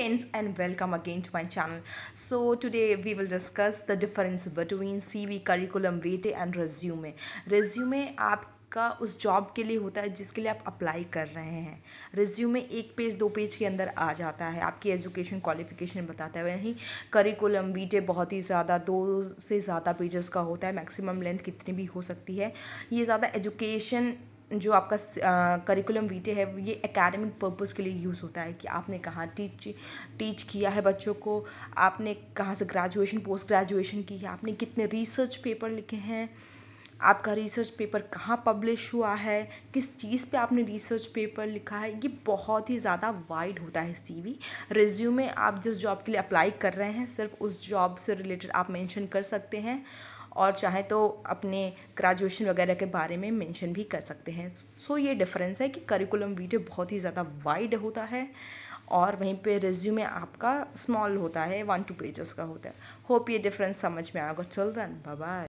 friends and welcome again to my channel so today we will discuss the difference between cv curriculum vitae and resume resume आप का उस job के लिए होता है जिसके लिए आप अप्लाई कर रहे हैं रिज्यूमे एक पेज दो पेज के अंदर आ जाता है आपकी एजुकेशन क्वालिफिकेशन बताता है वहीं करिकुलम वीटे बहुत ही ज़्यादा दो से ज़्यादा पेजेस का होता है मैक्सिमम लेंथ कितनी भी हो सकती है ये ज़्यादा एजुकेशन जो आपका करिकुलम वीटे है ये एकेडमिक पर्पज़ के लिए यूज़ होता है कि आपने कहाँ टीच टीच किया है बच्चों को आपने कहाँ से ग्रेजुएशन पोस्ट ग्रेजुएशन की है आपने कितने रिसर्च पेपर लिखे हैं आपका रिसर्च पेपर कहाँ पब्लिश हुआ है किस चीज़ पे आपने रिसर्च पेपर लिखा है ये बहुत ही ज़्यादा वाइड होता है सीवी रिज्यूमे आप जिस जॉब के लिए अप्लाई कर रहे हैं सिर्फ उस जॉब से रिलेटेड आप मेंशन कर सकते हैं और चाहे तो अपने ग्रेजुएशन वगैरह के बारे में मेंशन भी कर सकते हैं सो ये डिफरेंस है कि करिकुलम वीडियो बहुत ही ज़्यादा वाइड होता है और वहीं पे रिज्यूमे आपका स्मॉल होता है वन टू पेजेस का होता है होप ये डिफरेंस समझ में आएगा चल दन बाय